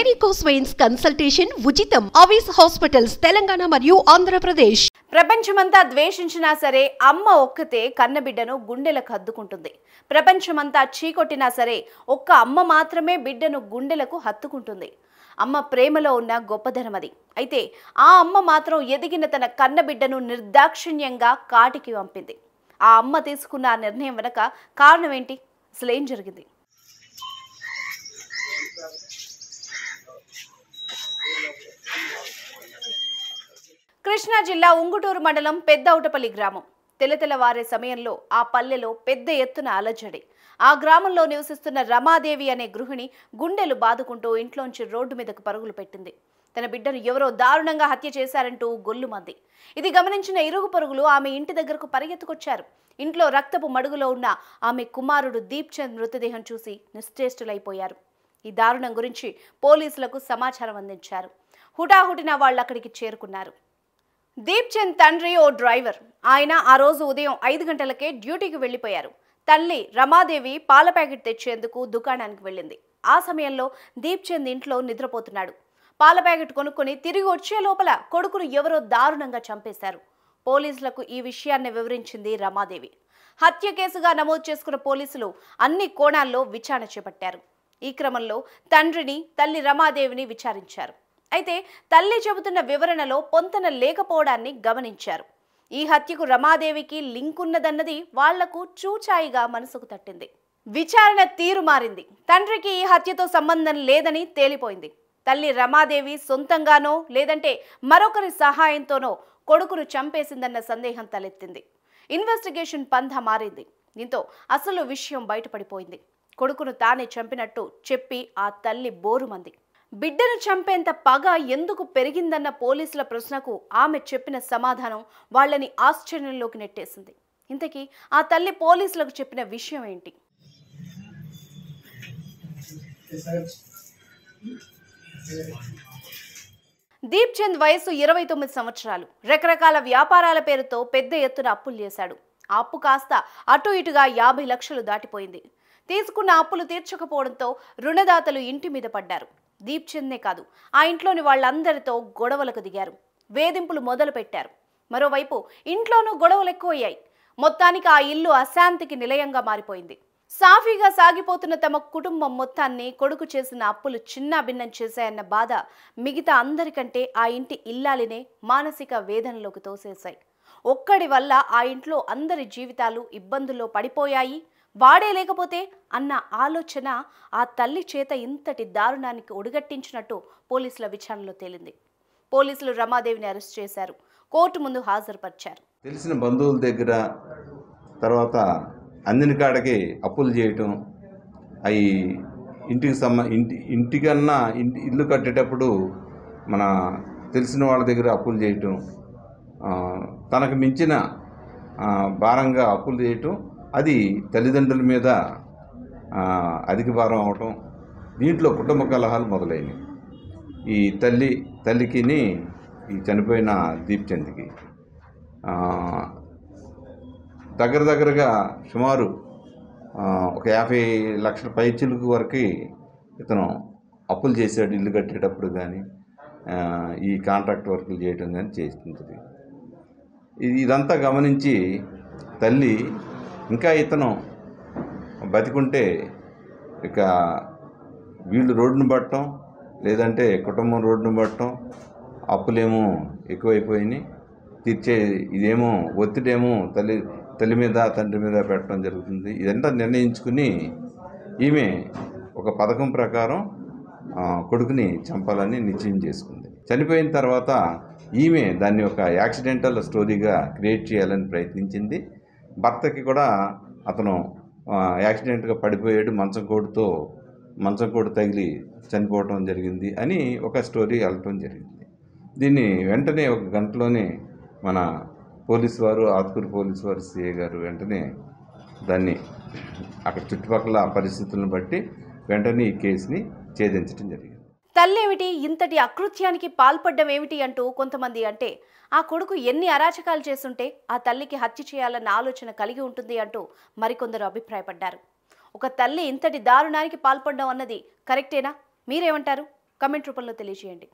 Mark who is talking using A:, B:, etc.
A: టెరికోస్ consultation ఉచితం ఆవిస్ hospitals Telangana మరియు ఆంధ్రప్రదేశ్ ప్రపంచమంతా ద్వేషించినా సరే అమ్మ ఒక్కతే కన్నబిడ్డను గుండెలకు హత్తుకుంటుంది ప్రపంచమంతా చీకొట్టినా సరే ఒక్క అమ్మ మాత్రమే బిడ్డను గుండెలకు హత్తుకుంటుంది అమ్మ ప్రేమలో ఉన్న గొప్పదనం అది అయితే ఆ అమ్మ మాత్రం ఎదిగిన తన కన్నబిడ్డను నిర్దాక్షిణ్యంగా కాటికి పంపింది ఆ అమ్మ తీసుకున్న నిర్ణయం వెనక కారణం ఏంటి అసలు ఏం జరిగింది కృష్ణా జిల్లా ఉంగుటూరు మండలం పెద్ద ఔటపల్లి గ్రామం తెలతెలవారే సమయంలో ఆ పల్లెలో పెద్ద ఎత్తున అలజడి ఆ గ్రామంలో నివసిస్తున్న రమాదేవి అనే గృహిణి గుండెలు బాదుకుంటూ ఇంట్లోంచి రోడ్డు మీదకు పరుగులు పెట్టింది తన బిడ్డను ఎవరో దారుణంగా హత్య చేశారంటూ గొల్లుమంది ఇది గమనించిన ఇరుగు పరుగులు ఆమె ఇంటి దగ్గరకు పరిగెత్తుకొచ్చారు ఇంట్లో రక్తపు మడుగులో ఉన్న ఆమె కుమారుడు దీప్చంద్ మృతదేహం చూసి నిశ్చేష్టులైపోయారు ఈ దారుణం గురించి పోలీసులకు సమాచారం అందించారు హుటాహుటిన వాళ్ళు అక్కడికి చేరుకున్నారు దీప్ చంద్ తండ్రి ఓ డ్రైవర్ ఆయన ఆ రోజు ఉదయం ఐదు గంటలకే డ్యూటీకి వెళ్ళిపోయారు తల్లి రమాదేవి పాల ప్యాకెట్ తెచ్చేందుకు దుకాణానికి వెళ్ళింది ఆ సమయంలో దీప్ చంద్ ఇంట్లో నిద్రపోతున్నాడు పాల ప్యాకెట్ కొనుక్కొని తిరిగి వచ్చే లోపల కొడుకును ఎవరో దారుణంగా చంపేశారు పోలీసులకు ఈ విషయాన్ని వివరించింది రమాదేవి హత్య కేసుగా నమోదు చేసుకున్న పోలీసులు అన్ని కోణాల్లో విచారణ చేపట్టారు ఈ క్రమంలో తండ్రిని తల్లి రమాదేవిని విచారించారు అయితే తల్లి చెబుతున్న వివరణలో పొంతన లేకపోవడాన్ని గమనించారు ఈ హత్యకు రమాదేవికి లింక్ ఉన్నదన్నది వాళ్లకు చూచాయిగా మనసుకు తట్టింది విచారణ తీరు మారింది తండ్రికి ఈ హత్యతో సంబంధం లేదని తేలిపోయింది తల్లి రమాదేవి సొంతంగానో లేదంటే మరొకరి సహాయంతోనో కొడుకును చంపేసిందన్న సందేహం తలెత్తింది ఇన్వెస్టిగేషన్ పంధ మారింది దీంతో అసలు విషయం బయటపడిపోయింది కొడుకును తానే చంపినట్టు చెప్పి ఆ తల్లి బోరుమంది బిడ్డను చంపేంత పగ ఎందుకు పెరిగిందన్న పోలీసుల ప్రశ్నకు ఆమె చెప్పిన సమాధానం వాళ్ళని ఆశ్చర్యంలోకి నెట్టేసింది ఇంతకీ ఆ తల్లి పోలీసులకు చెప్పిన విషయం ఏంటి దీప్ చంద్ వయసు ఇరవై తొమ్మిది సంవత్సరాలు రకరకాల వ్యాపారాల పేరుతో పెద్ద ఎత్తున అప్పులు చేశాడు ఆ అప్పు కాస్త అటు ఇటుగా యాభై లక్షలు దాటిపోయింది తీసుకున్న అప్పులు తీర్చకపోవడంతో రుణదాతలు ఇంటి మీద పడ్డారు దీప్చందే కాదు ఆ ఇంట్లోని వాళ్ళందరితో గొడవలకు దిగారు వేధింపులు మొదలుపెట్టారు మరోవైపు ఇంట్లోనూ గొడవలు ఎక్కువయ్యాయి మొత్తానికి ఆ ఇల్లు అశాంతికి నిలయంగా మారిపోయింది సాఫీగా సాగిపోతున్న తమ కుటుంబం మొత్తాన్ని కొడుకు చేసిన అప్పులు చిన్నాభిన్నం చేశాయన్న బాధ మిగతా అందరికంటే ఆ ఇంటి ఇల్లాలినే మానసిక వేదనలోకి తోసేశాయి ఒక్కడి వల్ల ఆ ఇంట్లో అందరి జీవితాలు ఇబ్బందుల్లో పడిపోయాయి వాడే లేకపోతే అన్న ఆలోచన ఆ తల్లి చేత ఇంతటి దారుణానికి ఒడిగట్టించినట్టు పోలీసుల విచారణలో తేలింది పోలీసులు రమాదేవిని అరెస్ట్ చేశారు కోర్టు ముందు హాజరుపరిచారు
B: తెలిసిన బంధువుల దగ్గర తర్వాత అందిన కాడకి అప్పులు చేయటం అవి ఇంటికి సంబ ఇంటి ఇంటికన్నా ఇంటి ఇల్లు కట్టేటప్పుడు మన తెలిసిన వాళ్ళ దగ్గర అప్పులు చేయటం తనకు మించిన భారంగా అప్పులు చేయటం అది తల్లిదండ్రుల మీద అధిక భారం అవటం దీంట్లో కుటుంబ కలహాలు మొదలైనవి ఈ తల్లి తల్లికిని ఈ చనిపోయిన దీప్చంద్కి దగ్గర దగ్గరగా సుమారు ఒక యాభై లక్షల పైచులకు వరకు ఇతను అప్పులు చేశాడు ఇల్లు కట్టేటప్పుడు కానీ ఈ కాంట్రాక్ట్ వర్కులు చేయడం కానీ చేస్తుంటుంది ఇదంతా గమనించి తల్లి ఇంకా ఇతను బతికుంటే ఇక వీళ్ళు రోడ్డును పట్టడం లేదంటే కుటుంబం రోడ్డును పట్టడం అప్పులేమో ఎక్కువైపోయినాయి తీర్చే ఇదేమో ఒత్తిడేమో తల్లి తల్లి మీద తండ్రి మీద పెట్టడం జరుగుతుంది ఇదంతా నిర్ణయించుకుని ఈమె ఒక పథకం ప్రకారం కొడుకుని చంపాలని నిశ్చయం చేసుకుంది చనిపోయిన తర్వాత ఈమె దాన్ని ఒక యాక్సిడెంటల్ స్టోరీగా క్రియేట్ చేయాలని ప్రయత్నించింది భర్తకి కూడా అతను యాక్సిడెంట్గా పడిపోయాడు మంచం కోడుతో మంచం కోడు తగిలి చనిపోవటం జరిగింది అని ఒక స్టోరీ వెళ్ళటం జరిగింది దీన్ని వెంటనే ఒక గంటలోనే మన పోలీస్ వారు ఆత్కూరు పోలీసు వారు సిఏ గారు వెంటనే దాన్ని అక్కడ చుట్టుపక్కల పరిస్థితులను బట్టి వెంటనే ఈ కేసుని ఛేదించడం జరిగింది
A: తల్లేమిటి ఇంతటి అకృత్యానికి పాల్పడ్డం ఏమిటి అంటూ కొంతమంది అంటే ఆ కొడుకు ఎన్ని అరాచకాలు చేస్తుంటే ఆ తల్లికి హత్య చేయాలన్న ఆలోచన కలిగి ఉంటుంది అంటూ మరికొందరు అభిప్రాయపడ్డారు ఒక తల్లి ఇంతటి దారుణానికి పాల్పడడం అన్నది కరెక్టేనా మీరేమంటారు కమెంట్ రూపంలో తెలియజేయండి